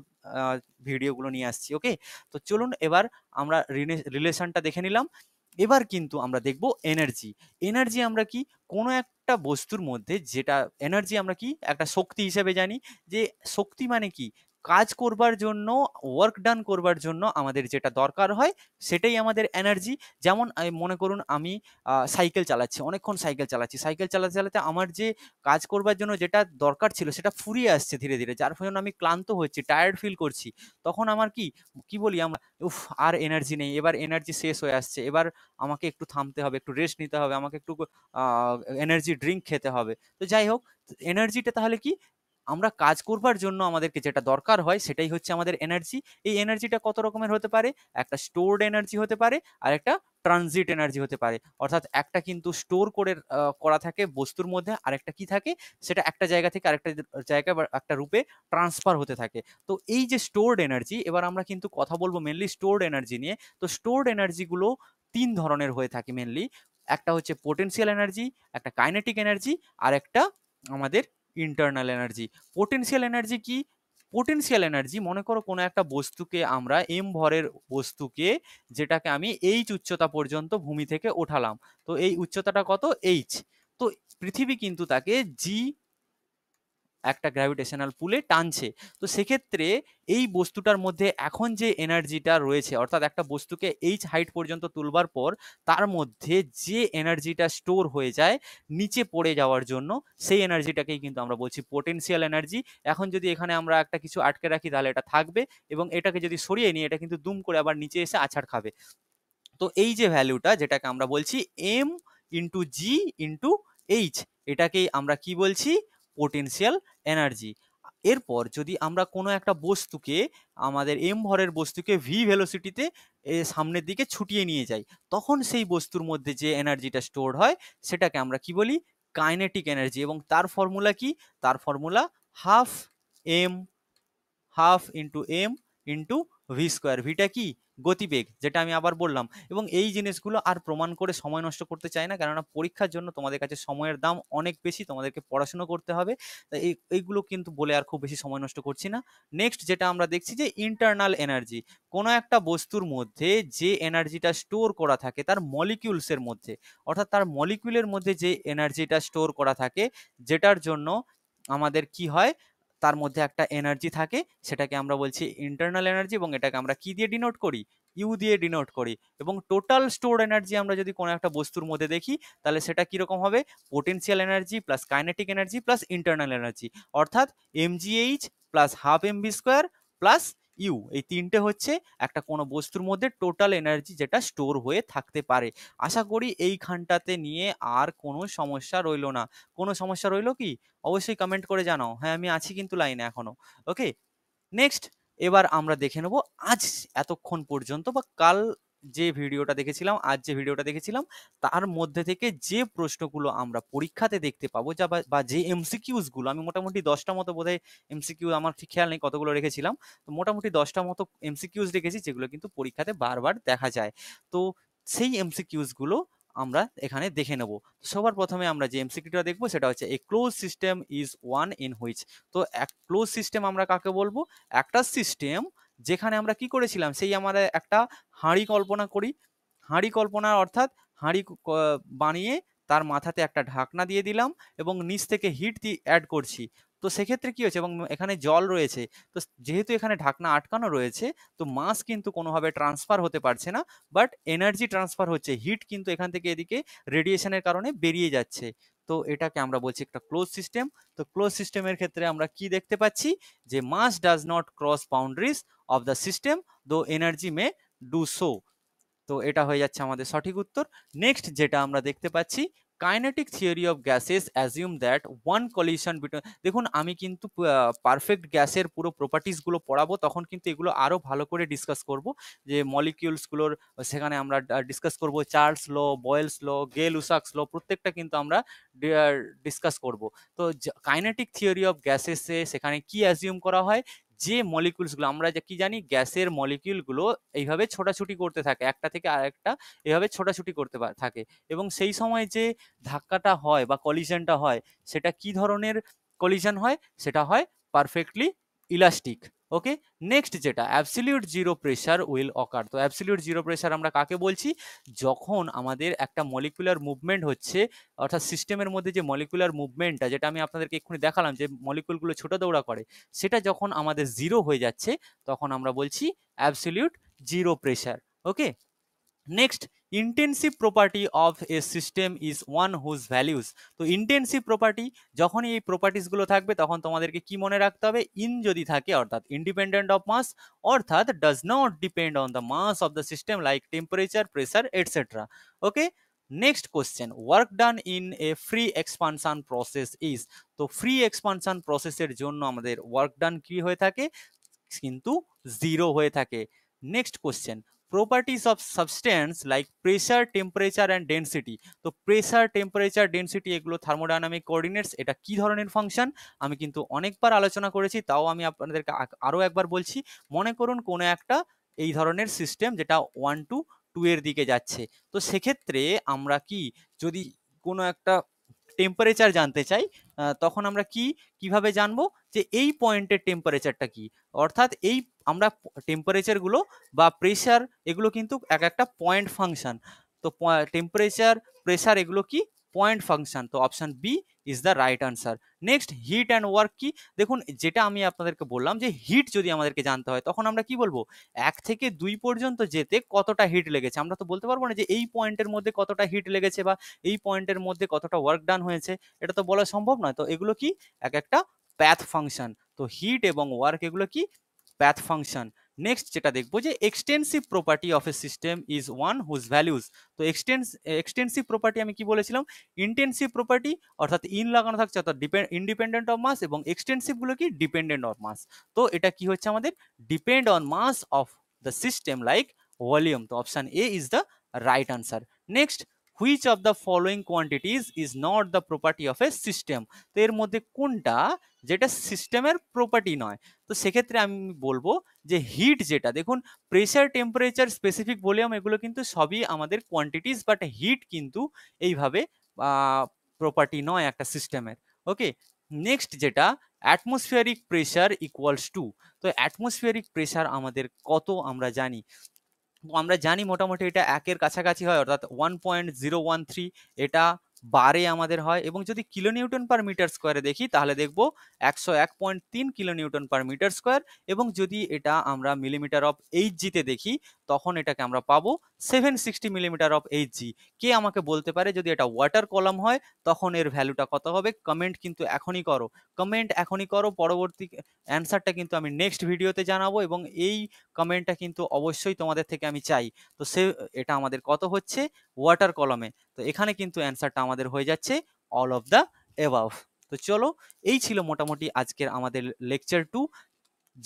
ভিডিওগুলো নিয়ে আসছি ওকে তো চলুন এবার আমরা রিলেশনটা দেখে নিলাম এবার কিন্তু আমরা দেখব এনার্জি এনার্জি আমরা কি কোনো একটা বস্তুর মধ্যে যেটা এনার্জি আমরা কি একটা শক্তি হিসেবে জানি যে শক্তি মানে কি কাজ করবার জন্য ওয়ার্ক ডান করবার জন্য আমাদের যেটা দরকার হয় সেটাই আমাদের এনার্জি যেমন মনে করুন আমি সাইকেল চালাচ্ছি অনেকক্ষণ সাইকেল চালাচ্ছি সাইকেল চালাতে চালাতে আমার যে কাজ করবার জন্য যেটা দরকার ছিল সেটা ফুরিয়ে আসছে ধীরে ধীরে যার ফলে আমি ক্লান্ত হচ্ছি টায়ার্ড ফিল করছি তখন আমার কি কি বলি আমরা উফ আর এনার্জি নেই এবার এনার্জি শেষ হয়ে আসছে এবার আমাকে একটু থামতে হবে একটু রেস্ট নিতে হবে আমাকে একটু এনার্জি ড্রিঙ্ক খেতে হবে তো যাই হোক এনার্জিটা তাহলে কি আমরা কাজ করবার জন্য আমাদেরকে যেটা দরকার হয় সেটাই হচ্ছে আমাদের এনার্জি এই এনার্জিটা কত রকমের হতে পারে একটা স্টোরড এনার্জি হতে পারে আর একটা ট্রানজিট এনার্জি হতে পারে অর্থাৎ একটা কিন্তু স্টোর করে করা থাকে বস্তুর মধ্যে আর একটা কি থাকে সেটা একটা জায়গা থেকে আরেকটা জায়গা বা একটা রূপে ট্রান্সফার হতে থাকে তো এই যে স্টোরড এনার্জি এবার আমরা কিন্তু কথা বলবো মেনলি স্টোরড এনার্জি নিয়ে তো স্টোরড এনার্জিগুলো তিন ধরনের হয়ে থাকে মেনলি একটা হচ্ছে পোটেন্সিয়াল এনার্জি একটা কাইনেটিক এনার্জি আর একটা আমাদের ইন্টারনাল এনার্জি পোটেন্সিয়াল এনার্জি কি পোটেন্সিয়াল এনার্জি মনে করো কোনো একটা বস্তুকে আমরা এম ভরের বস্তুকে যেটাকে আমি এইচ উচ্চতা পর্যন্ত ভূমি থেকে ওঠালাম তো এই উচ্চতাটা কত এইচ তো পৃথিবী কিন্তু তাকে জি একটা গ্র্যাভিটেশনাল পুলে টানছে তো সেক্ষেত্রে এই বস্তুটার মধ্যে এখন যে এনার্জিটা রয়েছে অর্থাৎ একটা বস্তুকে এইচ হাইট পর্যন্ত তুলবার পর তার মধ্যে যে এনার্জিটা স্টোর হয়ে যায় নিচে পড়ে যাওয়ার জন্য সেই এনার্জিটাকেই কিন্তু আমরা বলছি পোটেন্সিয়াল এনার্জি এখন যদি এখানে আমরা একটা কিছু আটকে রাখি তাহলে এটা থাকবে এবং এটাকে যদি সরিয়ে নিই এটা কিন্তু দুম করে আবার নিচে এসে আছাড় খাবে তো এই যে ভ্যালুটা যেটাকে আমরা বলছি M into G into H এটাকেই আমরা কি বলছি পোটেন্সিয়াল এনার্জি এরপর যদি আমরা কোনো একটা বস্তুকে আমাদের এম ভরের বস্তুকে ভি ভেলোসিটিতে সামনের দিকে ছুটিয়ে নিয়ে যাই তখন সেই বস্তুর মধ্যে যে এনার্জিটা স্টোর হয় সেটাকে আমরা কি বলি কাইনেটিক এনার্জি এবং তার ফর্মুলা কি তার formula half M half into M into V square ভিটা কি গতিবেগ যেটা আমি আবার বললাম এবং এই জিনিসগুলো আর প্রমাণ করে সময় নষ্ট করতে চাই না কেননা পরীক্ষার জন্য তোমাদের কাছে সময়ের দাম অনেক বেশি তোমাদেরকে পড়াশুনো করতে হবে এই এইগুলো কিন্তু বলে আর খুব বেশি সময় নষ্ট করছি না নেক্সট যেটা আমরা দেখছি যে ইন্টারনাল এনার্জি কোনো একটা বস্তুর মধ্যে যে এনার্জিটা স্টোর করা থাকে তার মলিকিউলসের মধ্যে অর্থাৎ তার মলিকিউলের মধ্যে যে এনার্জিটা স্টোর করা থাকে যেটার জন্য আমাদের কি হয় তার মধ্যে একটা এনার্জি থাকে সেটাকে আমরা বলছি ইন্টারনাল এনার্জি এবং এটাকে আমরা কি দিয়ে ডিনোট করি ইউ দিয়ে ডিনোট করি এবং টোটাল স্টোর এনার্জি আমরা যদি কোনো একটা বস্তুর মধ্যে দেখি তাহলে সেটা কীরকম হবে potential energy plus kinetic energy plus internal energy অর্থাৎ M G H plus half M V square plus U এই তিনটে হচ্ছে একটা কোনো বস্তুর মধ্যে টোটাল এনার্জি যেটা স্টোর হয়ে থাকতে পারে আশা করি এইখানটাতে নিয়ে আর কোনো সমস্যা রইল না কোনো সমস্যা রইল কি অবশ্যই কমেন্ট করে জানাও হ্যাঁ আমি আছি কিন্তু লাইনে এখনও ওকে নেক্সট এবার আমরা দেখে নেব আজ এতক্ষণ পর্যন্ত বা কাল যে ভিডিওটা দেখেছিলাম আজ যে ভিডিওটা দেখেছিলাম তার মধ্যে থেকে যে প্রশ্নগুলো আমরা পরীক্ষাতে দেখতে পাবো যা বা যে এমসিকিউসগুলো আমি মোটামুটি দশটা মতো বোধহয় এমসিকিউ আমার ঠিক খেয়াল নেই কতগুলো রেখেছিলাম তো মোটামুটি দশটা মতো এমসিকিউস রেখেছি যেগুলো কিন্তু পরীক্ষাতে বারবার দেখা যায় তো সেই এমসিকিউসগুলো আমরা এখানে দেখে নেব সবার প্রথমে আমরা যে এমসিকিউটা দেখবো সেটা হচ্ছে a close system is one in which তো এক ক্লোজ সিস্টেম আমরা কাকে বলবো একটা সিস্টেম যেখানে আমরা কি করেছিলাম সেই আমরা একটা হাঁড়ি কল্পনা করি হাঁড়ি কল্পনা অর্থাৎ হাঁড়ি বানিয়ে তার মাথাতে একটা ঢাকনা দিয়ে দিলাম এবং নিচ থেকে হিট দিয়ে অ্যাড করছি তো সেক্ষেত্রে কী হয়েছে এবং এখানে জল রয়েছে তো যেহেতু এখানে ঢাকনা আটকানো রয়েছে তো মাস কিন্তু কোনোভাবে ট্রান্সফার হতে পারছে না বাট এনার্জি ট্রান্সফার হচ্ছে হিট কিন্তু এখান থেকে এদিকে রেডিয়েশনের কারণে বেরিয়ে যাচ্ছে তো এটাকে আমরা বলছি একটা ক্লোজ সিস্টেম তো ক্লোজ সিস্টেমের ক্ষেত্রে আমরা কি দেখতে পাচ্ছি যে mass does not cross boundaries of the system though energy may do so তো এটা হয়ে যাচ্ছে আমাদের সঠিক উত্তর নেক্সট যেটা আমরা দেখতে পাচ্ছি kinetic theory of gases assume that one collision between দেখুন আমি কিন্তু পারফেক্ট গ্যাসের পুরো প্রপার্টিসগুলো পড়াবো তখন কিন্তু এগুলো আরও ভালো করে ডিসকাস করব যে মলিকিউলসগুলোর সেখানে আমরা ডিসকাস করব চার্লস ল বয়েলস ল গেল উসাক্স ল প্রত্যেকটা কিন্তু আমরা ডিসকাস করব তো কাইনেটিক থিওরি অফ গ্যাসেসে সেখানে কি অ্যাজিউম করা হয় যে মলিকিউলসগুলো আমরা কি জানি গ্যাসের মলিকিউলগুলো এইভাবে ছোটাছুটি করতে থাকে একটা থেকে আরেকটা এভাবে ছোটাছুটি করতে থাকে এবং সেই সময় যে ধাক্কাটা হয় বা কলিশনটা হয় সেটা কি ধরনের কলিশন হয় সেটা হয় পারফেক্টলি ইলাস্টিক ওকে নেক্সট যেটা absolute zero pressure will occur তো অ্যাবসলিউট জিরো প্রেশার আমরা কাকে বলছি যখন আমাদের একটা মলিকুলার মুভমেন্ট হচ্ছে অর্থাৎ সিস্টেমের মধ্যে যে মলিকুলার মুভমেন্টটা যেটা আমি আপনাদেরকে এক্ষুনি দেখালাম যে মলিকুলগুলো ছোটো দৌড়া করে সেটা যখন আমাদের জিরো হয়ে যাচ্ছে তখন আমরা বলছি absolute zero pressure okay next intensive property of a system is one whose values তো ইন্টেন্সিভ প্রপার্টি যখনই এই প্রপার্টিসগুলো থাকবে তখন তোমাদেরকে কি মনে রাখতে হবে ইন যদি থাকে অর্থাৎ ইন্ডিপেন্ডেন্ট অফ মাস অর্থাৎ does not depend on the mass of the system like temperature pressure etcetera okay next question work done in a free expansion process is তো ফ্রি এক্সপানশান প্রসেসের জন্য আমাদের ওয়ার্ক ডান কি হয়ে থাকে কিন্তু zero হয়ে থাকে next question properties of substance like pressure temperature and density তো প্রেশার টেম্পারেচার density এগুলো thermodynamic coordinates এটা কি ধরনের ফাংশন আমি কিন্তু অনেকবার আলোচনা করেছি তাও আমি আপনাদেরকে আরও একবার বলছি মনে করুন কোনো একটা এই ধরনের সিস্টেম যেটা ওয়ান টু টু এর দিকে যাচ্ছে তো সেক্ষেত্রে আমরা কি যদি কোনো একটা টেম্পারেচার জানতে চাই তখন আমরা কি কিভাবে জানবো যে এই পয়েন্টের টেম্পারেচারটা কি অর্থাৎ এই আমরা টেম্পারেচারগুলো বা প্রেশার এগুলো কিন্তু এক একটা পয়েন্ট ফাংশান তো টেম্পারেচার প্রেশার এগুলো কি পয়েন্ট ফাংশান তো option B is the right answer next heat and work কি দেখুন যেটা আমি আপনাদেরকে বললাম যে হিট যদি আমাদেরকে জানতে হয় তখন আমরা কি বলবো এক থেকে দুই পর্যন্ত যেতে কতটা হিট লেগেছে আমরা তো বলতে পারবো না যে এই পয়েন্টের মধ্যে কতটা হিট লেগেছে বা এই পয়েন্টের মধ্যে কতটা ওয়ার্ক ডান হয়েছে এটা তো বলা সম্ভব নয় তো এগুলো কি এক একটা প্যাথ ফাংশন তো হিট এবং ওয়ার্ক এগুলো কি path function নেক্সট যেটা দেখবো যে extensive property of a system is one whose values তো এক্সটেন্স এক্সটেন্সিভ প্রপার্টি আমি কি বলেছিলাম ইন্টেন্সিভ প্রপার্টি অর্থাৎ ইন লাগানো থাকছে অর্থাৎ ডিপেন্ড ইন্ডিপেন্ডেন্ট অফ মাস এবং এক্সটেন্সিভগুলো কি ডিপেন্ডেন্ট অন মাস তো এটা কি হচ্ছে আমাদের depend on mass of the system like volume তো option A is the right answer next which of the following quantities is not the property of a system তো এর মধ্যে কোনটা যেটা সিস্টেমের প্রপার্টি নয় তো সেক্ষেত্রে আমি বলবো যে হিট যেটা দেখুন প্রেশার টেম্পারেচার স্পেসিফিক ভলিউম এগুলো কিন্তু সবই আমাদের কোয়ান্টিটিস বাট হিট কিন্তু এইভাবে প্রপার্টি নয় একটা সিস্টেমের ওকে নেক্সট যেটা অ্যাটমসফিয়ারিক প্রেশার ইকুয়ালস টু তো অ্যাটমসফিয়ারিক প্রেশার আমাদের কত আমরা জানি আমরা জানি মোটামুটি এটা একের কাছাকাছি হয় অর্থাৎ one point zero one three এটা বারে আমাদের হয় এবং যদি কিলোনিউটন পার মিটার স্কোয়ারে দেখি তাহলে দেখব একশো এক পয়েন্ট তিন কিলোনিউটন পার মিটার স্কোয়ার এবং যদি এটা আমরা মিলিমিটার অফ এইচ জিতে দেখি তখন এটাকে আমরা পাবো seven sixty millimetre of H G কে আমাকে বলতে পারে যদি এটা ওয়াটার কলাম হয় তখন এর ভ্যালুটা কত হবে কমেন্ট কিন্তু এখনই করো কমেন্ট এখনই করো পরবর্তী অ্যান্সারটা কিন্তু আমি নেক্সট ভিডিওতে জানাবো এবং এই কমেন্টটা কিন্তু অবশ্যই তোমাদের থেকে আমি চাই তো সে এটা আমাদের কত হচ্ছে ওয়াটার কলমে তো এখানে কিন্তু অ্যান্সারটা আমাদের হয়ে যাচ্ছে অল অফ দ্য এভাভ তো চলো এই ছিল মোটামুটি আজকের আমাদের লেকচার টু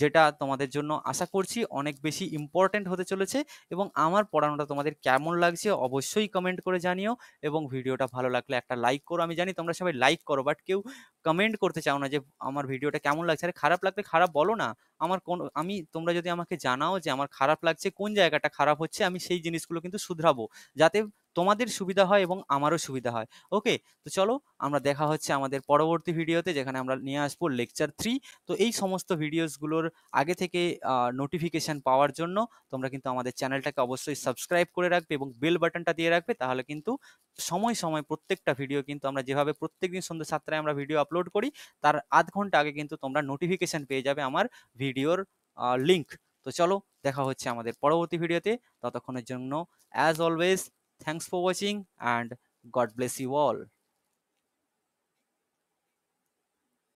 যেটা তোমাদের জন্য আশা করছি অনেক বেশি ইম্পর্ট্যান্ট হতে চলেছে এবং আমার পড়ানোটা তোমাদের কেমন লাগছে অবশ্যই কমেন্ট করে জানিও এবং ভিডিওটা ভালো লাগলে একটা লাইক করো আমি জানি তোমরা সবাই লাইক করো বাট কেউ কমেন্ট করতে চাও না যে আমার ভিডিওটা কেমন লাগছে আরে খারাপ লাগলে খারাপ বলো না আমার কোন আমি তোমরা যদি আমাকে জানাও যে আমার খারাপ লাগছে কোন জায়গাটা খারাপ হচ্ছে আমি সেই জিনিসগুলো কিন্তু শুধরাবো যাতে তোমাদের সুবিধা হয় এবং আমারও সুবিধা হয় ওকে তো চলো আমরা দেখা হচ্ছে আমাদের পরবর্তী ভিডিওতে যেখানে আমরা নিয়ে আসবো লেকচার থ্রি তো এই সমস্ত ভিডিওসগুলোর আগে থেকে নোটিফিকেশান পাওয়ার জন্য তোমরা কিন্তু আমাদের চ্যানেলটাকে অবশ্যই সাবস্ক্রাইব করে রাখবে এবং বেল বাটনটা দিয়ে রাখবে তাহলে কিন্তু সময় সময় প্রত্যেকটা ভিডিও কিন্তু আমরা যেভাবে প্রত্যেক দিন সন্ধ্যে সাতটায় আমরা ভিডিও আপলোড করি তার আধ ঘন্টা আগে কিন্তু তোমরা নোটিফিকেশান পেয়ে যাবে আমার ভিডিওর লিঙ্ক তো চলো দেখা হচ্ছে আমাদের পরবর্তী ভিডিওতে ততক্ষণের জন্য as always thanks for watching and God bless you all